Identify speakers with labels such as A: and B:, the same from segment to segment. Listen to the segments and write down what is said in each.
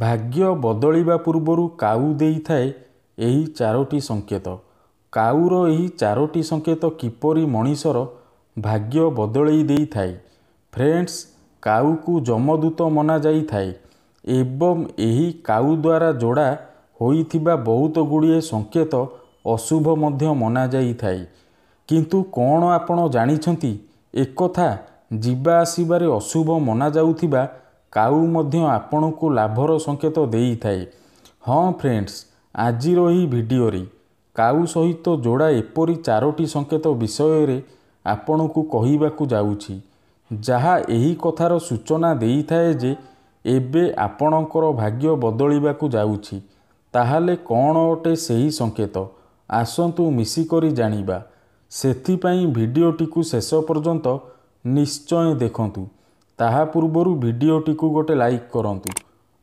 A: ଭାଗ୍ୟ ବଦଳିବା ପୂର୍ବରୁ କାଉ ଦେଇଥାଏ ଏହି ଚାରୋଟି ସଂକେତ କାଉର ଏହି ଚାରୋଟି ସଂକେତ କିପରି ମଣିଷର ଭାଗ୍ୟ ବଦଳେଇ ଦେଇଥାଏ ଫ୍ରେଣ୍ଡସ୍ କାଉକୁ ଯମଦୂତ ମନାଯାଇଥାଏ ଏବଂ ଏହି କାଉ ଦ୍ୱାରା ଯୋଡ଼ା ହୋଇଥିବା ବହୁତ ଗୁଡ଼ିଏ ସଙ୍କେତ ଅଶୁଭ ମଧ୍ୟ ମନାଯାଇଥାଏ କିନ୍ତୁ କ'ଣ ଆପଣ ଜାଣିଛନ୍ତି ଏକଥା ଯିବା ଆସିବାରେ ଅଶୁଭ ମନାଯାଉଥିବା କାଉ ମଧ୍ୟ ଆପଣଙ୍କୁ ଲାଭର ସଙ୍କେତ ଦେଇଥାଏ ହଁ ଫ୍ରେଣ୍ଡସ୍ ଆଜିର ଏହି ଭିଡ଼ିଓରେ କାଉ ସହିତ ଯୋଡ଼ା ଏପରି ଚାରୋଟି ସଙ୍କେତ ବିଷୟରେ ଆପଣଙ୍କୁ କହିବାକୁ ଯାଉଛି ଯାହା ଏହି କଥାର ସୂଚନା ଦେଇଥାଏ ଯେ ଏବେ ଆପଣଙ୍କର ଭାଗ୍ୟ ବଦଳିବାକୁ ଯାଉଛି ତାହେଲେ କ'ଣ ଅଟେ ସେହି ସଙ୍କେତ ଆସନ୍ତୁ ମିଶିକରି ଜାଣିବା ସେଥିପାଇଁ ଭିଡ଼ିଓଟିକୁ ଶେଷ ପର୍ଯ୍ୟନ୍ତ ନିଶ୍ଚୟ ଦେଖନ୍ତୁ ତାହା ପୂର୍ବରୁ ଭିଡ଼ିଓଟିକୁ ଗୋଟେ ଲାଇକ୍ କରନ୍ତୁ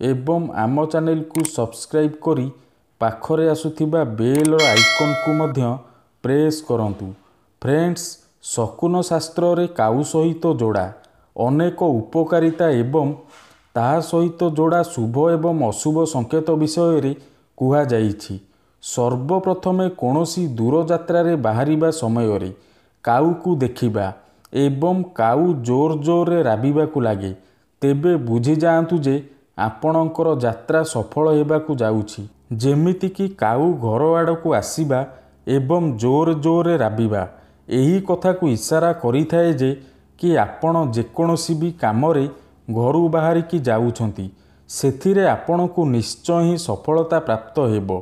A: ଏବଂ ଆମ ଚ୍ୟାନେଲକୁ ସବସ୍କ୍ରାଇବ୍ କରି ପାଖରେ ଆସୁଥିବା ବେଲ୍ର ଆଇକନ୍କୁ ମଧ୍ୟ ପ୍ରେସ୍ କରନ୍ତୁ ଫ୍ରେଣ୍ଡସ୍ ଶକୁନ ଶାସ୍ତ୍ରରେ କାଉ ସହିତ ଯୋଡ଼ା ଅନେକ ଉପକାରିତା ଏବଂ ତାହା ସହିତ ଯୋଡ଼ା ଶୁଭ ଏବଂ ଅଶୁଭ ସଙ୍କେତ ବିଷୟରେ କୁହାଯାଇଛି ସର୍ବପ୍ରଥମେ କୌଣସି ଦୂରଯାତ୍ରାରେ ବାହାରିବା ସମୟରେ କାଉକୁ ଦେଖିବା ଏବଂ କାଉ ଜୋର ଜୋରରେ ରାବିବାକୁ ଲାଗେ ତେବେ ବୁଝିଯାଆନ୍ତୁ ଯେ ଆପଣଙ୍କର ଯାତ୍ରା ସଫଳ ହେବାକୁ ଯାଉଛି ଯେମିତିକି କାଉ ଘର ଆଡ଼କୁ ଆସିବା ଏବଂ ଜୋର ଜୋରରେ ରାବିବା ଏହି କଥାକୁ ଇସାରା କରିଥାଏ ଯେ କି ଆପଣ ଯେକୌଣସି ବି କାମରେ ଘରୁ ବାହାରିକି ଯାଉଛନ୍ତି ସେଥିରେ ଆପଣଙ୍କୁ ନିଶ୍ଚୟ ହିଁ ସଫଳତା ପ୍ରାପ୍ତ ହେବ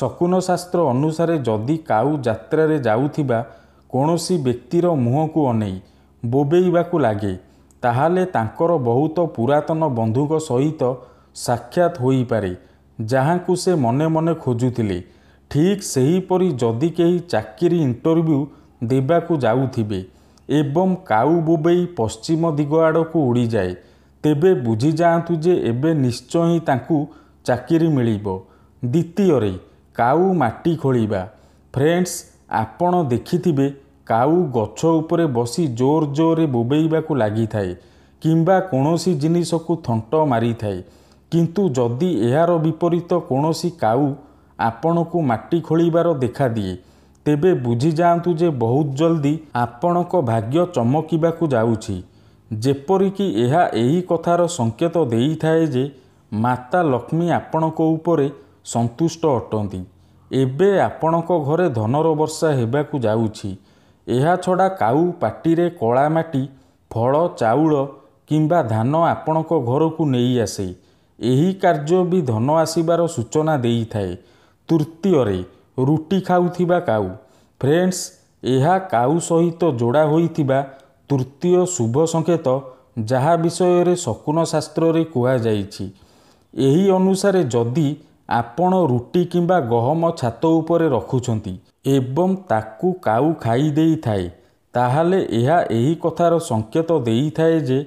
A: ଶକୁନଶାସ୍ତ୍ର ଅନୁସାରେ ଯଦି କାଉ ଯାତ୍ରାରେ ଯାଉଥିବା କୌଣସି ବ୍ୟକ୍ତିର ମୁହଁକୁ ଅନେଇ ବୋବେଇବାକୁ ଲାଗେ ତାହେଲେ ତାଙ୍କର ବହୁତ ପୁରାତନ ବନ୍ଧୁଙ୍କ ସହିତ ସାକ୍ଷାତ ହୋଇପାରେ ଯାହାଙ୍କୁ ସେ ମନେ ମନେ ଖୋଜୁଥିଲେ ଠିକ୍ ସେହିପରି ଯଦି କେହି ଚାକିରି ଇଣ୍ଟରଭ୍ୟୁ ଦେବାକୁ ଯାଉଥିବେ ଏବଂ କାଉ ବୋବେଇ ପଶ୍ଚିମ ଦିଗ ଆଡ଼କୁ ଉଡ଼ିଯାଏ ତେବେ ବୁଝିଯାଆନ୍ତୁ ଯେ ଏବେ ନିଶ୍ଚୟ ହିଁ ତାଙ୍କୁ ଚାକିରି ମିଳିବ ଦ୍ୱିତୀୟରେ କାଉ ମାଟି ଖୋଳିବା ଫ୍ରେଣ୍ଡସ୍ ଆପଣ ଦେଖିଥିବେ କାଉ ଗଛ ଉପରେ ବସି ଜୋର ଜୋରରେ ବୋବେଇବାକୁ ଲାଗିଥାଏ କିମ୍ବା କୌଣସି ଜିନିଷକୁ ଥଣ୍ଟ ମାରିଥାଏ କିନ୍ତୁ ଯଦି ଏହାର ବିପରୀତ କୌଣସି କାଉ ଆପଣଙ୍କୁ ମାଟି ଖୋଳିବାର ଦେଖାଦିଏ ତେବେ ବୁଝିଯାଆନ୍ତୁ ଯେ ବହୁତ ଜଲ୍ଦି ଆପଣଙ୍କ ଭାଗ୍ୟ ଚମକିବାକୁ ଯାଉଛି ଯେପରିକି ଏହା ଏହି କଥାର ସଙ୍କେତ ଦେଇଥାଏ ଯେ ମାତା ଲକ୍ଷ୍ମୀ ଆପଣଙ୍କ ଉପରେ ସନ୍ତୁଷ୍ଟ ଅଟନ୍ତି ଏବେ ଆପଣଙ୍କ ଘରେ ଧନର ବର୍ଷା ହେବାକୁ ଯାଉଛି ଏହାଛଡ଼ା କାଉ ପାଟିରେ କଳା ମାଟି ଫଳ ଚାଉଳ କିମ୍ବା ଧାନ ଆପଣଙ୍କ ଘରକୁ ନେଇ ଆସେ ଏହି କାର୍ଯ୍ୟ ବି ଧନ ଆସିବାର ସୂଚନା ଦେଇଥାଏ ତୃତୀୟରେ ରୁଟି ଖାଉଥିବା କାଉ ଫ୍ରେଣ୍ଡସ୍ ଏହା କାଉ ସହିତ ଯୋଡ଼ା ହୋଇଥିବା ତୃତୀୟ ଶୁଭ ସଙ୍କେତ ଯାହା ବିଷୟରେ ଶକୁନ ଶାସ୍ତ୍ରରେ କୁହାଯାଇଛି ଏହି ଅନୁସାରେ ଯଦି ଆପଣ ରୁଟି କିମ୍ବା ଗହମ ଛାତ ଉପରେ ରଖୁଛନ୍ତି ଏବଂ ତାକୁ କାଉ ଖାଇ ଦେଇଥାଏ ତାହେଲେ ଏହା ଏହି କଥାର ସଙ୍କେତ ଦେଇଥାଏ ଯେ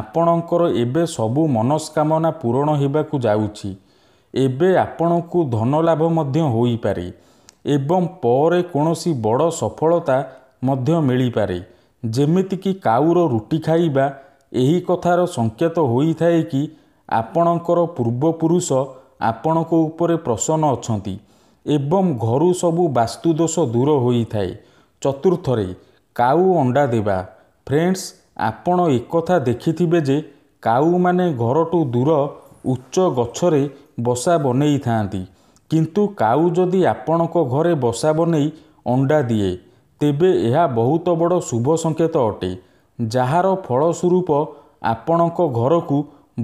A: ଆପଣଙ୍କର ଏବେ ସବୁ ମନସ୍କାମନା ପୂରଣ ହେବାକୁ ଯାଉଛି ଏବେ ଆପଣଙ୍କୁ ଧନଲାଭ ମଧ୍ୟ ହୋଇପାରେ ଏବଂ ପରେ କୌଣସି ବଡ଼ ସଫଳତା ମଧ୍ୟ ମିଳିପାରେ ଯେମିତିକି କାଉର ରୁଟି ଖାଇବା ଏହି କଥାର ସଙ୍କେତ ହୋଇଥାଏ କି ଆପଣଙ୍କର ପୂର୍ବପୁରୁଷ ଆପଣଙ୍କ ଉପରେ ପ୍ରସନ୍ନ ଅଛନ୍ତି ଏବଂ ଘରୁ ସବୁ ବାସ୍ତୁଦୋଷ ଦୂର ହୋଇଥାଏ ଚତୁର୍ଥରେ କାଉ ଅଣ୍ଡା ଦେବା ଫ୍ରେଣ୍ଡସ୍ ଆପଣ ଏକଥା ଦେଖିଥିବେ ଯେ କାଉମାନେ ଘରଠୁ ଦୂର ଉଚ୍ଚ ଗଛରେ ବସା ବନେଇଥାନ୍ତି କିନ୍ତୁ କାଉ ଯଦି ଆପଣଙ୍କ ଘରେ ବସା ବନେଇ ଅଣ୍ଡା ଦିଏ ତେବେ ଏହା ବହୁତ ବଡ଼ ଶୁଭ ସଂକେତ ଅଟେ ଯାହାର ଫଳସ୍ୱରୂପ ଆପଣଙ୍କ ଘରକୁ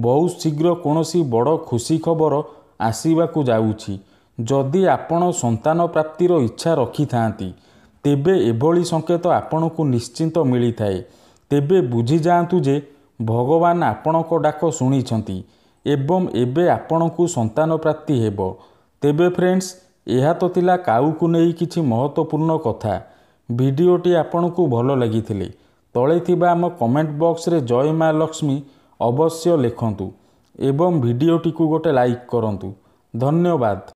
A: ବହୁତ ଶୀଘ୍ର କୌଣସି ବଡ଼ ଖୁସି ଖବର ଆସିବାକୁ ଯାଉଛି ଯଦି ଆପଣ ସନ୍ତାନ ପ୍ରାପ୍ତିର ଇଚ୍ଛା ରଖିଥାନ୍ତି ତେବେ ଏଭଳି ସଙ୍କେତ ଆପଣଙ୍କୁ ନିଶ୍ଚିନ୍ତ ମିଳିଥାଏ ତେବେ ବୁଝିଯାଆନ୍ତୁ ଯେ ଭଗବାନ ଆପଣଙ୍କ ଡାକ ଶୁଣିଛନ୍ତି ଏବଂ ଏବେ ଆପଣଙ୍କୁ ସନ୍ତାନ ପ୍ରାପ୍ତି ହେବ ତେବେ ଫ୍ରେଣ୍ଡସ୍ ଏହା ତ ଥିଲା କାଉକୁ ନେଇ କିଛି ମହତ୍ତ୍ୱପୂର୍ଣ୍ଣ କଥା ଭିଡ଼ିଓଟି ଆପଣଙ୍କୁ ଭଲ ଲାଗିଥିଲେ ତଳେ ଥିବା ଆମ କମେଣ୍ଟ ବକ୍ସରେ ଜୟ ମା ଲକ୍ଷ୍ମୀ ଅବଶ୍ୟ ଲେଖନ୍ତୁ ଏବଂ ଭିଡ଼ିଓଟିକୁ ଗୋଟେ ଲାଇକ୍ କରନ୍ତୁ ଧନ୍ୟବାଦ